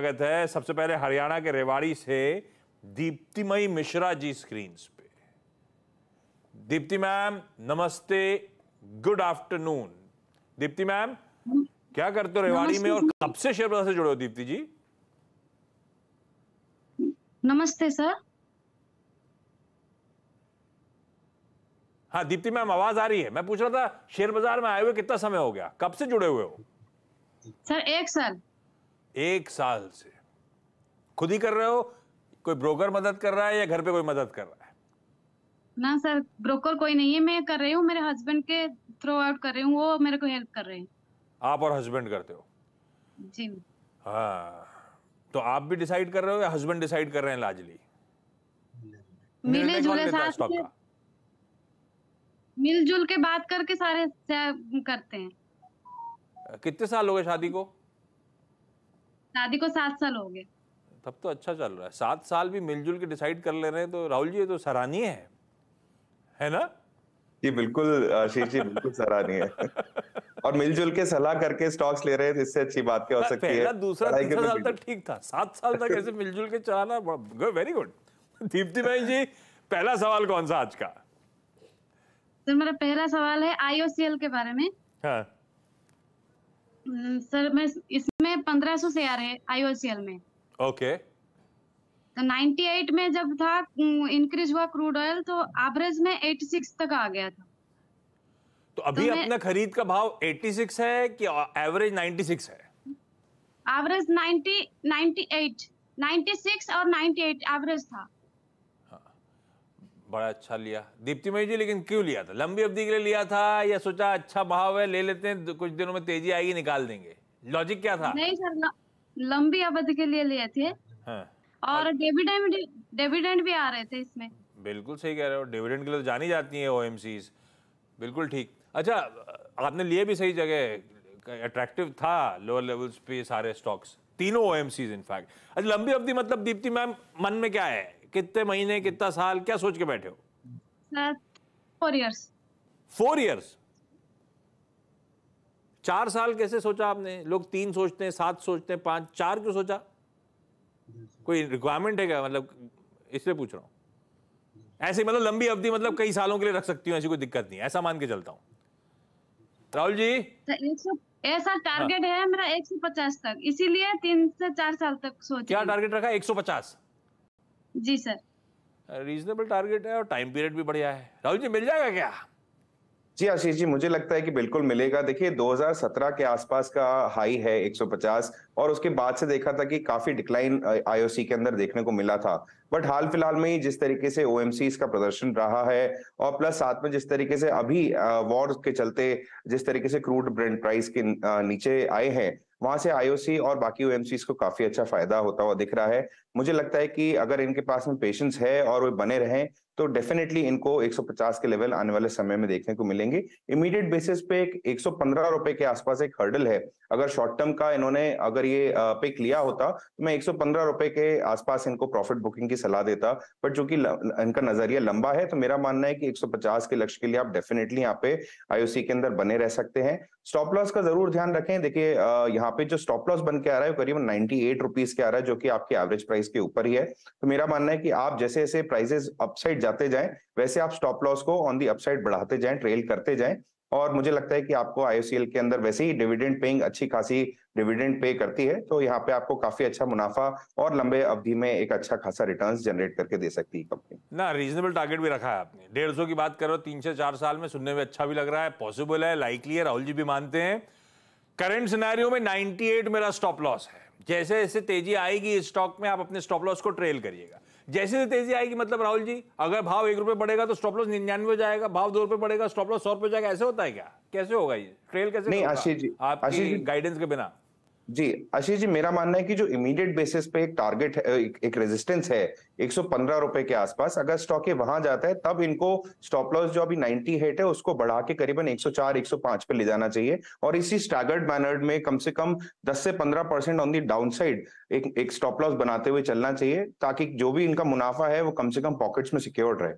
स्वागत है सबसे पहले हरियाणा के रेवाड़ी से दीप्तिमयी मिश्रा जी स्क्रीन पे दीप्ति मैम नमस्ते गुड आफ्टरनून दीप्ति मैम क्या करते हो रेवाड़ी में और कब से शेरपुरा से जुड़े हो दीप्ति जी नमस्ते सर हाँ दीप्ति मैम आवाज आ रही है मैं पूछ रहा था शेयर बाजार में आए हुए कितना समय हो गया कब से जुड़े हुए हो सर एक साल एक साल से खुद ही कर रहे हो कोई ब्रोकर मदद कर रहा है या घर पे कोई मदद कर रहा है ना सर ब्रोकर कोई नहीं है मैं कर रही हूँ मेरे हस्बैंड के थ्रू आउट कर रही हूँ वो मेरे को हेल्प कर रहे हैं आप और हस्बैंड करते हो जी हाँ तो आप भी डिसाइड कर रहे हो या हस्बैंड डिसाइड कर रहे हैं लाजली मिले जुले साथ मिलजुल के बात करके सारे करते हैं कितने साल हो गए शादी को शादी को सात साल हो गए तब तो अच्छा चल रहा है सात साल भी मिलजुल के डिसाइड कर ले रहे हैं तो राहुल जी ये तो सराहनीय है है ना जी बिल्कुल आशीष जी बिल्कुल सराहनीय है और मिलजुल के सलाह करके स्टॉक्स ले रहे हैं इससे अच्छी बात क्या हो सकती पहला, है दूसरा तीसरा तो साल तक ठीक था सात साल तक ऐसे मिलजुल के चलाना वेरी गुड दीप्ति भाई जी पहला सवाल कौन सा आज का सर तो मेरा पहला सवाल है आईओसीएल के बारे में हाँ हम्म, सर मैं इसमें पंद्रह सौ से आ रहे आईओसीएल में ओके okay. तो 98 में जब था इंक्रीज हम्म, हुआ क्रूड ऑयल तो एवरेज में 86 तक आ गया था तो अभी तो अपना खरीद का भाव 86 है कि एवरेज 96 है एवरेज 90 98 96 और 98 एवरेज था बड़ा अच्छा लिया दीप्तिमय जी लेकिन क्यों लिया था लंबी अवधि के लिए लिया था या सोचा अच्छा भाव है ले लेते हैं कुछ दिनों में तेजी आएगी निकाल देंगे लॉजिक क्या था नहीं सर लंबी अवधि के लिए लिए थे हाँ। और डिविडेंड डिविडेंड भी आ रहे थे इसमें बिल्कुल सही कह रहे हो डिविडेंड के लिए तो जानी जाती है ओ बिल्कुल ठीक अच्छा आपने लिए भी सही जगह अट्रैक्टिव था लोअर लेवल्स पे सारे स्टॉक्स तीनों ओ इनफैक्ट अच्छा लंबी अवधि मतलब दीप्ति मैम मन में क्या है कितने महीने कितना साल क्या सोच के बैठे हो फोर इयर्स चार साल कैसे सोचा आपने लोग तीन सोचते हैं सात सोचते हैं पांच चार क्यों सोचा कोई रिक्वायरमेंट है क्या मतलब इसलिए पूछ रहा हूं ऐसे मतलब लंबी अवधि मतलब कई सालों के लिए रख सकती हूँ ऐसी कोई दिक्कत नहीं ऐसा मान के चलता हूँ राहुल जी ऐसा टारगेट हाँ। है मेरा 150 तक इसीलिए तीन से चार साल तक सोच क्या टारगेट रखा 150 जी सर रीजनेबल टारगेट है और टाइम पीरियड भी बढ़िया है राहुल जी मिल जाएगा क्या जी आशीष जी मुझे लगता है कि बिल्कुल मिलेगा देखिए 2017 के आसपास का हाई है 150 और उसके बाद से देखा था कि काफी डिक्लाइन आईओसी के अंदर देखने को मिला था बट हाल फिलहाल में ही जिस तरीके से ओ का प्रदर्शन रहा है और प्लस साथ में जिस तरीके से अभी वॉर के चलते जिस तरीके से क्रूड ब्रेंड प्राइस के नीचे आए हैं वहां से आईओसी और बाकी ओएमसी को काफी अच्छा फायदा होता हुआ दिख रहा है मुझे लगता है कि अगर इनके पास में पेशेंस है और वे बने रहें तो डेफिनेटली इनको 150 के लेवल आने वाले समय में देखने को मिलेंगे इमीडिएट बेसिस पे एक सौ रुपए के आसपास एक हर्डल है अगर शॉर्ट टर्म का इन्होंने अगर ये पिक लिया होता तो मैं 115 रुपए के आसपास इनको प्रॉफिट बुकिंग की सलाह देता बट चूंकि इनका नजरिया लंबा है तो मेरा मानना है कि 150 के लक्ष्य के लिए आप डेफिनेटली यहाँ पे आईओसी के अंदर बने रह सकते हैं स्टॉप लॉस का जरूर ध्यान रखें देखिए यहाँ पे जो स्टॉप लॉस बन के आ रहा है करीबन नाइनटी एट रुपीज के आ रहा है जो कि आपके एवरेज प्राइस के ऊपर ही है तो मेरा मानना है कि आप जैसे जैसे प्राइसेस अपसाइड जाते जाएं वैसे आप स्टॉप लॉस को ऑन दी अपसाइड बढ़ाते जाएं ट्रेल करते जाएं और मुझे लगता है कि आपको आईओसीएल के अंदर वैसे ही डिविडेंड पेइंग अच्छी खासी डिविडेंड पे करती है तो यहाँ पे आपको काफी अच्छा मुनाफा और लंबे अवधि में एक अच्छा खासा रिटर्न जनरेट करके दे सकती है कंपनी ना रीजनेबल टारगेट भी रखा है आपने डेढ़ की बात करो तीन से चार साल में सुनने में अच्छा भी लग रहा है पॉसिबल है लाइकली है राहुल जी भी मानते हैं करेंट सिनारियों में नाइनटी मेरा स्टॉप लॉस है जैसे जैसे तेजी आएगी इस स्टॉक में आप अपने स्टॉप लॉस को ट्रेल करिएगा जैसे जैसे तेजी आएगी मतलब राहुल जी अगर भाव एक रुपये बढ़ेगा तो स्टॉप लॉस निन्यानवे जाएगा भाव दो रुपये बढ़ेगा स्टॉप लॉस सौ रुपये जाएगा ऐसे होता है क्या कैसे होगा ये ट्रेल कैसे नहीं आशीष जी आपकी गाइडेंस के बिना जी आशीष जी मेरा मानना है कि जो इमीडिएट बेसिस पे एक टारगेट है एक, एक रेजिस्टेंस है 115 रुपए के आसपास अगर स्टॉक ये वहां जाता है तब इनको स्टॉप लॉस जो अभी 90 हेट है उसको बढ़ा के करीबन 104 105 पे ले जाना चाहिए और इसी स्टैगर्ड मैनर में कम से कम 10 से 15 percent on the down side एक, एक स्टॉप लॉस बनाते हुए चलना चाहिए ताकि जो भी इनका मुनाफा है वो कम से कम पॉकेट्स में सिक्योर्ड रहे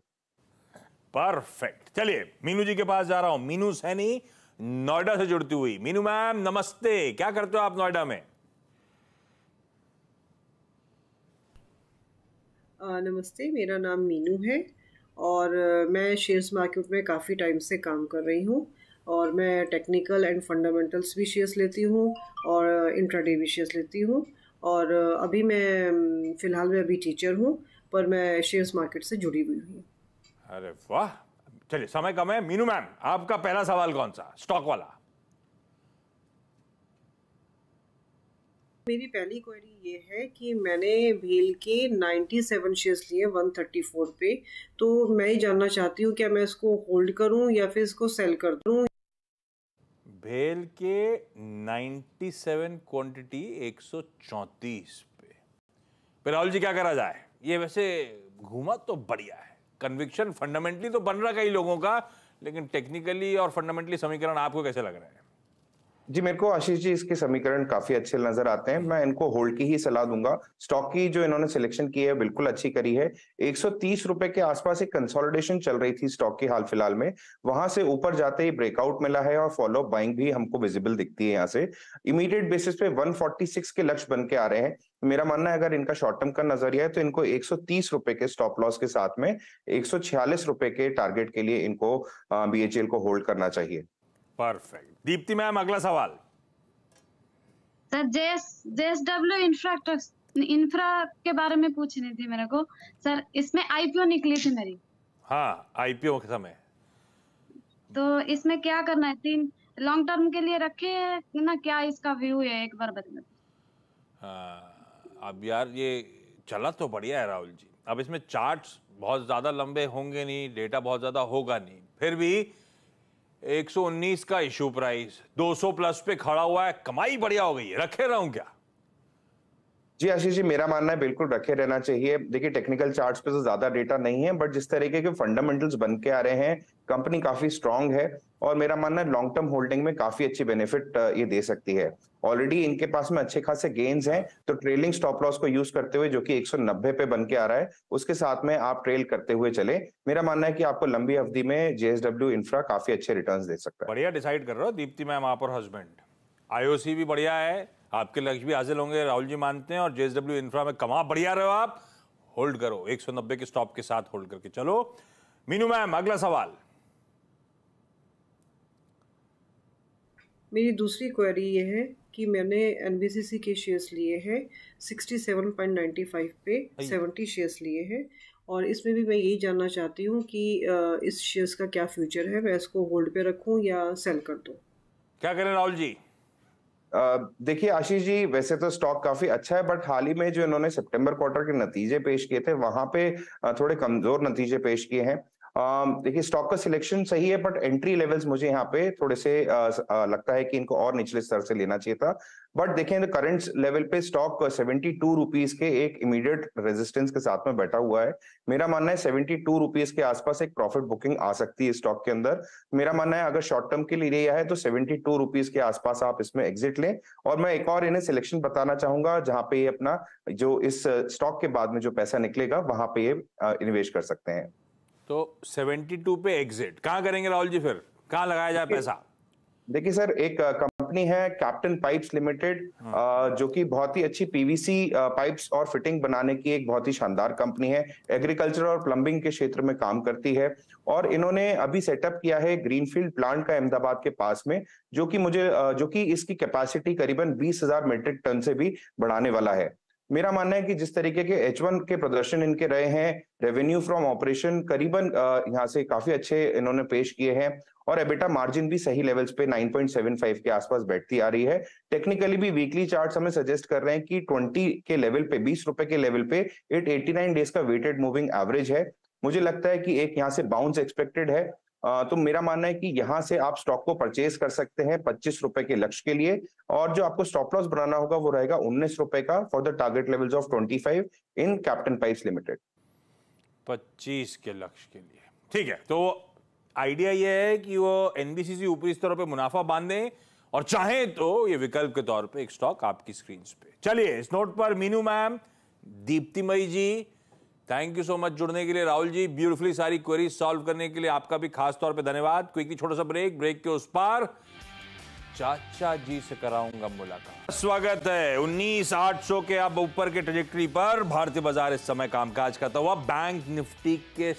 परफेक्ट चलिए मीनू जी के पास जा रहा हूं मीनू सैनी नोएडा से जुड़ती हुई मीनू मैम नमस्ते क्या करते हो आप नोएडा में आ, नमस्ते मेरा नाम मीनू है और मैं शेयर्स मार्केट में काफ़ी टाइम से काम कर रही हूँ और मैं टेक्निकल एंड फंडामेंटल्स भी शेयर्स लेती हूँ और इंट्राडे भी शेयर्स लेती हूँ और अभी मैं फ़िलहाल मैं अभी टीचर हूँ पर मैं शेयर्स मार्केट से जुड़ी हुई हूँ अरे वाह चलिए समय कम है मीनू मैम आपका पहला सवाल कौन सा स्टॉक वाला मेरी पहली क्वेरी ये है कि मैंने भील के 97 शेयर्स लिए 134 पे तो मैं ही जानना चाहती हूँ क्या मैं इसको होल्ड करूँ या फिर इसको सेल कर दूँ भेल के 97 क्वांटिटी 134 पे राहुल जी क्या करा जाए ये वैसे घूमा तो बढ़िया है कन्विक्शन फंडामेंटली तो बन रहा कई लोगों का लेकिन टेक्निकली और फंडामेंटली समीकरण आपको कैसे लग रहे हैं जी मेरे को आशीष जी इसके समीकरण काफी अच्छे नजर आते हैं मैं इनको होल्ड की ही सलाह दूंगा स्टॉक की जो इन्होंने सिलेक्शन की है बिल्कुल अच्छी करी है एक रुपए के आसपास एक कंसोलिडेशन चल रही थी स्टॉक की हाल फिलहाल में वहां से ऊपर जाते ही ब्रेकआउट मिला है और फॉलो बाइंग भी हमको विजिबल दिखती है यहाँ से इमीडिएट बेसिस पे वन के लक्ष्य बन के आ रहे हैं मेरा मानना है अगर इनका शॉर्ट टर्म का नजरिया है तो इनको एक रुपए के स्टॉप लॉस के साथ में एक रुपए के टारगेट के लिए इनको बी को होल्ड करना चाहिए परफेक्ट दीप्ति मैम अगला सवाल सर जेस जेस डब्ल्यू इंफ्रास्ट्रक्चर इंफ्रा के बारे में पूछनी थी मेरे को सर इसमें आईपीओ निकली थी मेरी हाँ आईपीओ के समय तो इसमें क्या करना है तीन लॉन्ग टर्म के लिए रखे है ना क्या इसका व्यू है एक बार बता हाँ, अब यार ये चला तो बढ़िया है राहुल जी अब इसमें चार्ट्स बहुत ज़्यादा लंबे होंगे नहीं डेटा बहुत ज़्यादा होगा नहीं फिर भी 119 का इशू प्राइस 200 प्लस पे खड़ा हुआ है कमाई बढ़िया हो गई है रखे रहूं क्या जी आशीष जी मेरा मानना है बिल्कुल रखे रहना चाहिए देखिए टेक्निकल चार्ट्स पे तो ज्यादा डेटा नहीं है बट जिस तरीके के फंडामेंटल्स बन के आ रहे हैं कंपनी काफी स्ट्रांग है और मेरा मानना है लॉन्ग टर्म होल्डिंग में काफी अच्छी बेनिफिट ये दे सकती है ऑलरेडी इनके पास में अच्छे खासे गेन्स हैं तो ट्रेलिंग स्टॉप लॉस को यूज करते हुए जो कि 190 पे बन के आ रहा है उसके साथ में आप ट्रेल करते हुए चले मेरा मानना है कि आपको लंबी अवधि में जेएसडब्ल्यू इंफ्रा काफी अच्छे रिटर्न दे सकता है बढ़िया डिसाइड कर रहा हो दीप्ति मैम आप और हस्बैंड आईओसी भी बढ़िया है आपके लक्ष्य भी हासिल होंगे राहुल जी मानते हैं और जेएसडब्ल्यू इंफ्रा में कमा बढ़िया रहे हो आप होल्ड करो 190 के स्टॉप के साथ होल्ड करके चलो मीनू मैम अगला सवाल मेरी दूसरी क्वेरी ये है कि मैंने एन के शेयर्स लिए हैं 67.95 पे 70 शेयर्स लिए हैं और इसमें भी मैं यही जानना चाहती हूँ कि इस शेयर्स का क्या फ्यूचर है मैं इसको होल्ड पे रखूँ या सेल कर दूँ क्या करें राहुल जी देखिए आशीष जी वैसे तो स्टॉक काफी अच्छा है बट हाल ही में जो इन्होंने सितंबर क्वार्टर के नतीजे पेश किए थे वहां पे थोड़े कमजोर नतीजे पेश किए हैं Um, देखिए स्टॉक का सिलेक्शन सही है बट एंट्री लेवल्स मुझे यहाँ पे थोड़े से लगता है कि इनको और निचले स्तर से लेना चाहिए था बट देखें तो करंट लेवल पे स्टॉक सेवेंटी टू रुपीज के एक इमीडिएट रेजिस्टेंस के साथ में बैठा हुआ है मेरा मानना है सेवेंटी टू रुपीज के आसपास एक प्रॉफिट बुकिंग आ सकती है स्टॉक के अंदर मेरा मानना है अगर शॉर्ट टर्म के लिए रही है तो सेवेंटी टू रुपीज के आसपास आप इसमें एग्जिट लें और मैं एक और इन्हें सिलेक्शन बताना चाहूंगा जहां पे ये अपना जो इस स्टॉक के बाद में जो पैसा निकलेगा वहां पे ये इन्वेस्ट कर सकते हैं तो 72 पे एग्जिट कहाँ करेंगे राहुल जी फिर कहाँ लगाया जाए पैसा देखिए सर एक कंपनी है कैप्टन पाइप्स लिमिटेड जो कि बहुत ही अच्छी पीवीसी पाइप्स और फिटिंग बनाने की एक बहुत ही शानदार कंपनी है एग्रीकल्चर और प्लंबिंग के क्षेत्र में काम करती है और इन्होंने अभी सेटअप किया है ग्रीनफील्ड प्लांट का अहमदाबाद के पास में जो कि मुझे जो कि इसकी कैपेसिटी करीबन बीस हजार मेट्रिक टन से भी बढ़ाने वाला है मेरा मानना है कि जिस तरीके के एच वन के प्रदर्शन इनके रहे हैं रेवेन्यू फ्रॉम ऑपरेशन करीबन यहाँ से काफी अच्छे इन्होंने पेश किए हैं और एबिटा मार्जिन भी सही लेवल्स पे 9.75 के आसपास बैठती आ रही है टेक्निकली भी वीकली चार्ट हमें सजेस्ट कर रहे हैं कि 20 के लेवल पे बीस रुपए के लेवल पे इट एटी डेज का वेटेड मूविंग एवरेज है मुझे लगता है कि एक यहाँ से बाउंस एक्सपेक्टेड है तो मेरा मानना है कि यहाँ से आप स्टॉक को परचेज कर सकते हैं पच्चीस रुपए के लक्ष्य के लिए और जो आपको स्टॉप लॉस बनाना होगा वो रहेगा उन्नीस रुपए का for the target levels of twenty five in captain pipe limited पच्चीस के लक्ष्य के लिए ठीक है तो आइडिया ये है कि वो एनबीसी ऊपरी स्तरों पर मुनाफा बांधे और चाहे तो ये विकल्प के तौर पे एक स्टॉक आपकी स्क्रीन पे चलिए इस नोट पर Meenu ma'am Deeptimayi ji thank you so much जुड़ने के लिए राहुल जी ब्यूटीफुली सारी क्वेरी सॉल्व करने के लिए आपका भी खास तौर पे धन्यवाद क्विकली छोटा सा ब्रेक ब्रेक के उस पार चाचा जी से कराऊंगा मुलाकात स्वागत है उन्नीस आठ सौ के अब ऊपर के ट्रेजेक्ट्री पर भारतीय बाजार इस समय कामकाज करता हुआ बैंक निफ्टी के